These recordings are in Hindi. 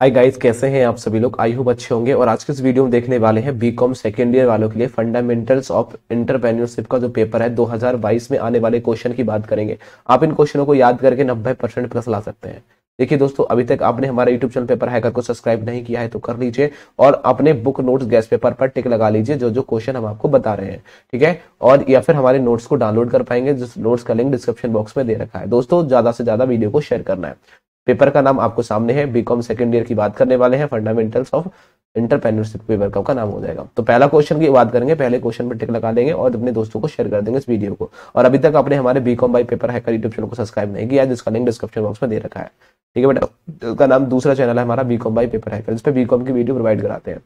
हाय गाइस कैसे हैं आप सभी लोग आई होप अच्छे होंगे और आज के इस वीडियो में देखने वाले हैं बी कॉम सेकेंड ईयर वालों के लिए फंडामेंटल्स ऑफ इंटरप्रेन्योरशिप का जो पेपर है 2022 में आने वाले क्वेश्चन की बात करेंगे आप इन क्वेश्चनों को याद करके 90 परसेंट प्लस ला सकते हैं देखिए दोस्तों अभी तक आपने हमारे यूट्यूब चैनल पेपर हैकर को सब्सक्राइब नहीं किया है तो कर लीजिए और अपने बुक नोट्स गैस पेपर पर टिक लगा लीजिए जो जो क्वेश्चन हम आपको बता रहे हैं ठीक है और या फिर हमारे नोट्स को डाउनलोड कर पाएंगे जिस नोट्स का लिंक डिस्क्रिप्शन बॉक्स में दे रखा है दोस्तों ज्यादा से ज्यादा वीडियो को शेयर करना है पेपर का नाम आपको सामने है बीकॉम सेकंड ईयर की बात करने वाले हैं फंडामेंटल्स ऑफ इंटरप्रेन्योरशिप पेपर का, नाम हो जाएगा तो पहला क्वेश्चन की बात करेंगे पहले क्वेश्चन पर टिक लगा देंगे और अपने दोस्तों को शेयर कर देंगे इस वीडियो को और अभी तक आपने हमारे BCom by paper hacker YouTube channel को सब्सक्राइब नहीं किया जिसका लिंक डिस्क्रिप्शन बॉक्स में दे रखा है ठीक है बेटा उसका तो नाम दूसरा चैनल है हमारा बीकॉम बाई पेपर हैकर जिसपे बीकॉम की वीडियो प्रोवाइड कराते हैं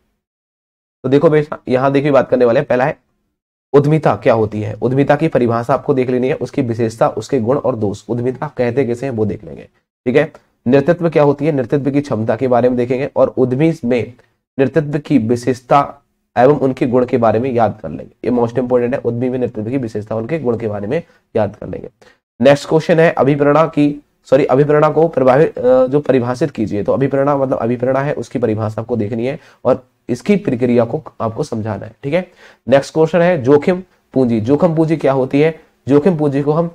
तो देखो बेटा यहाँ देखिए बात करने वाले पहला है उद्यमिता क्या होती है उद्यमिता की परिभाषा आपको देख लेनी है उसकी विशेषता उसके गुण और दोष उद्यमिता कहते कैसे हैं वो देख लेंगे ठीक है नेतृत्व क्या होती है नेतृत्व की क्षमता के बारे में देखेंगे और उद्यमी में नेतृत्व की विशेषता एवं उनके गुण के बारे में याद कर लेंगे ये मोस्ट इंपोर्टेंट है उद्यमी में नेतृत्व की विशेषता उनके गुण के बारे में याद कर लेंगे नेक्स्ट क्वेश्चन है अभिप्रेरणा की सॉरी अभिप्रेरणा को प्रभावित जो परिभाषित कीजिए तो अभिप्रेरणा मतलब अभिप्रेरणा है उसकी परिभाषा आपको देखनी है और इसकी प्रक्रिया को आपको समझाना है ठीक है नेक्स्ट क्वेश्चन है जोखिम पूंजी जोखिम पूंजी क्या होती है जोखिम पूंजी को हम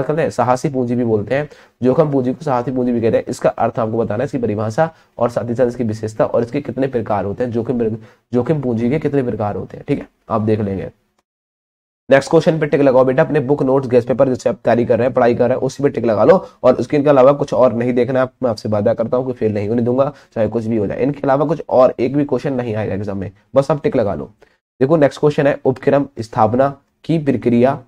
क्या कहते हैं साहसी पूंजी भी बोलते हैं जोखिम पूंजी को साहसी पूंजी भी कहते हैं इसका अर्थ आपको बताना है इसकी परिभाषा और साथ ही साथ इसकी विशेषता और इसके कितने प्रकार होते हैं जोखिम जोखिम पूंजी के कितने प्रकार होते हैं ठीक है आप देख लेंगे नेक्स्ट क्वेश्चन पे टिक लगाओ बेटा अपने बुक नोट्स गेस्ट पेपर जिससे आप तैयारी कर रहे हैं पढ़ाई कर रहे हैं उसी पे टिक लगा लो और उसके इनके अलावा कुछ और नहीं देखना आप मैं आपसे वादा करता हूँ कि फेल नहीं होने दूंगा चाहे कुछ भी हो जाए इनके अलावा कुछ और एक भी क्वेश्चन नहीं आएगा एग्जाम में बस आप टिक लगा लो देखो नेक्स्ट क्वेश्चन है उपक्रम स्थापना की प्रक्रिया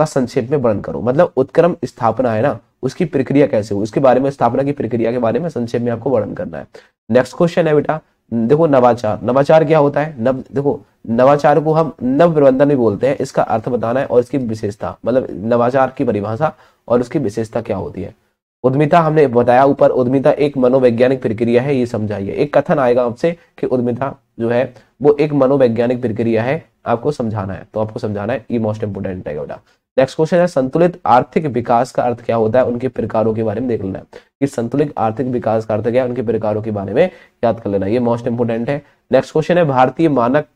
का संक्षेप में वर्णन करो मतलब उत्क्रम स्थापना है ना उसकी प्रक्रिया कैसे हुई उसके बारे में स्थापना की प्रक्रिया के बारे में संक्षेप में आपको वर्णन करना है नेक्स्ट क्वेश्चन है बेटा देखो नवाचार नवाचार क्या होता है नव देखो नवाचार को हम नव प्रबंधन भी बोलते हैं इसका अर्थ बताना है और इसकी विशेषता मतलब नवाचार की परिभाषा और उसकी विशेषता क्या होती है उद्यमिता हमने बताया ऊपर उद्यमिता एक मनोवैज्ञानिक प्रक्रिया है ये समझाइए एक कथन आएगा आपसे कि उद्यमिता जो है वो एक मनोवैज्ञानिक प्रक्रिया है आपको समझाना है तो आपको समझाना है ये मोस्ट इंपोर्टेंट है बेटा नेक्स्ट क्वेश्चन है संतुलित आर्थिक विकास का अर्थ क्या होता है उनके प्रकारों के बारे में देख लेना है कि संतुलित आर्थिक विकास का अर्थ क्या है उनके प्रकारों के बारे में याद कर लेना ये मोस्ट इंपोर्टेंट है नेक्स्ट क्वेश्चन है भारतीय मानक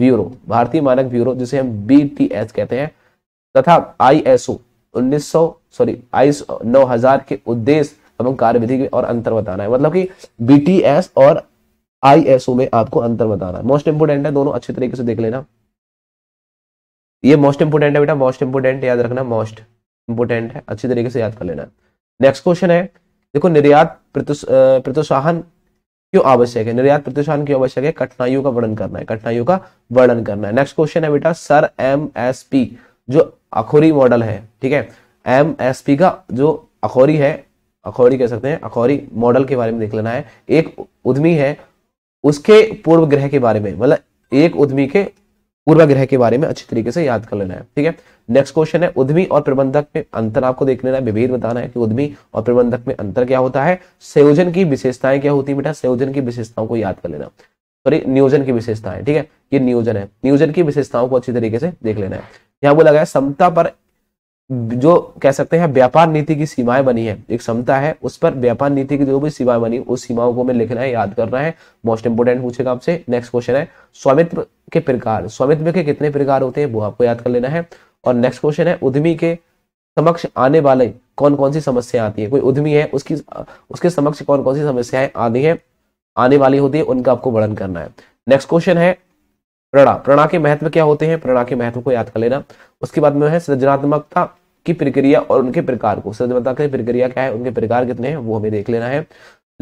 ब्यूरो भारतीय मानक ब्यूरो जिसे हम बी कहते हैं तथा आई एस ओ उन्नीस सॉरी आई नौ हजार के उद्देश्य एवं कार्यविधि और अंतर बताना है मतलब कि बी और आई में आपको अंतर बताना है मोस्ट इंपोर्टेंट है दोनों अच्छे तरीके से देख लेना ये मोस्ट इंपोर्टेंट है बेटा मोस्ट इंपोर्टेंट याद रखना मोस्ट इंपोर्टेंट है अच्छी तरीके से याद कर लेना नेक्स्ट क्वेश्चन है देखो निर्यात प्रोत्साहन क्यों आवश्यक है निर्यात प्रोत्साहन क्यों आवश्यक है कठिनाइयों का वर्णन करना है कठिनाइयों का वर्णन करना है नेक्स्ट क्वेश्चन है बेटा सर एम एस पी जो अखोरी मॉडल है ठीक है एम एस पी का जो अखोरी है अखौरी कह सकते हैं अखौरी मॉडल के बारे में देख लेना है एक उद्यमी है उसके पूर्व ग्रह के बारे में मतलब एक उद्यमी के पूर्वाग्रह के बारे में अच्छी तरीके से याद कर लेना है ठीक है नेक्स्ट क्वेश्चन है उद्यमी और प्रबंधक में अंतर आपको देख लेना है विभेद बताना है कि उद्यमी और प्रबंधक में अंतर क्या होता है संयोजन की विशेषताएं क्या होती है बेटा संयोजन की विशेषताओं को याद कर लेना सॉरी नियोजन की विशेषताएं ठीक है ये नियोजन है नियोजन की विशेषताओं को अच्छी तरीके से देख लेना है यहाँ बोला गया समता पर जो कह सकते हैं व्यापार नीति की सीमाएं बनी है एक समता है उस पर व्यापार नीति की जो भी सीमाएं बनी उस सीमाओं को हमें लिखना है याद करना है मोस्ट इंपोर्टेंट पूछेगा आपसे नेक्स्ट क्वेश्चन है स्वामित्व के प्रकार स्वामित्व के कितने प्रकार होते हैं वो आपको याद कर लेना है और नेक्स्ट क्वेश्चन है उद्यमी के समक्ष आने वाले कौन कौन सी समस्या आती है कोई उद्यमी है उसकी उसके समक्ष कौन कौन सी समस्याएं आती है आने वाली होती है उनका आपको वर्णन करना है नेक्स्ट क्वेश्चन है प्रणा प्रणा के महत्व क्या होते हैं प्रणा के महत्व को याद कर लेना उसके बाद में है सृजनात्मकता की प्रक्रिया और उनके प्रकार को सृजनात्मकता की प्रक्रिया क्या है उनके प्रकार कितने हैं वो हमें देख लेना है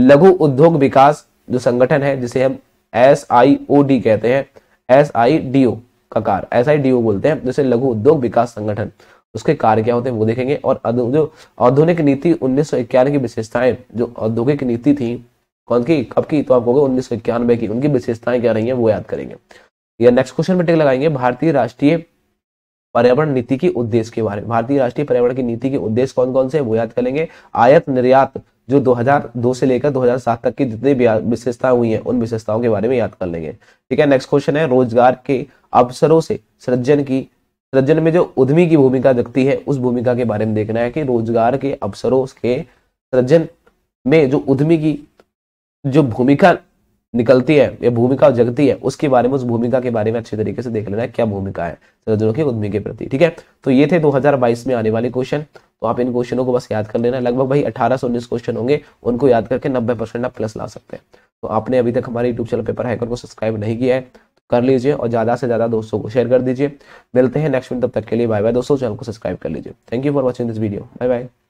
लघु उद्योग विकास जो संगठन है जिसे हम एस आई ओ डी कहते हैं एस आई डी ओ का कार एस आई डी ओ बोलते हैं जैसे लघु उद्योग विकास संगठन उसके कार्य क्या होते हैं वो देखेंगे और जो औद्योगिक नीति उन्नीस की विशेषताएं जो औद्योगिक नीति थी कौन की कब की तो आप कहोगे उन्नीस की उनकी विशेषताएं क्या रही है वो याद करेंगे या नेक्स्ट क्वेश्चन में टिक लगाएंगे भारतीय राष्ट्रीय पर्यावरण नीति की उद्देश्य के बारे में भारतीय राष्ट्रीय पर्यावरण की नीति के उद्देश्य कौन कौन से वो याद करेंगे आयत निर्यात जो 2002 से लेकर 2007 तक की जितनी भी हुई है उन विशेषताओं के बारे में याद कर लेंगे ठीक है नेक्स्ट क्वेश्चन है रोजगार के अवसरों से सृजन की सृजन में जो उद्यमी की भूमिका दिखती है उस भूमिका के बारे में देखना है कि रोजगार के अवसरों के सृजन में जो उद्यमी की जो भूमिका निकलती है या भूमिका जगती है उसके बारे में उस भूमिका के बारे में अच्छे तरीके से देख लेना है क्या भूमिका है सर्जनों की उद्यमी के प्रति ठीक है तो ये थे 2022 में आने वाले क्वेश्चन तो आप इन क्वेश्चनों को बस याद कर लेना लगभग भाई अठारह सौ उन्नीस क्वेश्चन होंगे उनको याद करके नब्बे परसेंट आप प्लस ला सकते हैं तो आपने अभी तक हमारे यूट्यूब चैनल पेपर हैकर को सब्सक्राइब नहीं किया है तो कर लीजिए और ज़्यादा से ज़्यादा दोस्तों को शेयर कर दीजिए मिलते हैं नेक्स्ट मिनट तब तक के लिए बाय बाय दोस्तों चैनल को सब्सक्राइब कर लीजिए thank you for watching this video bye bye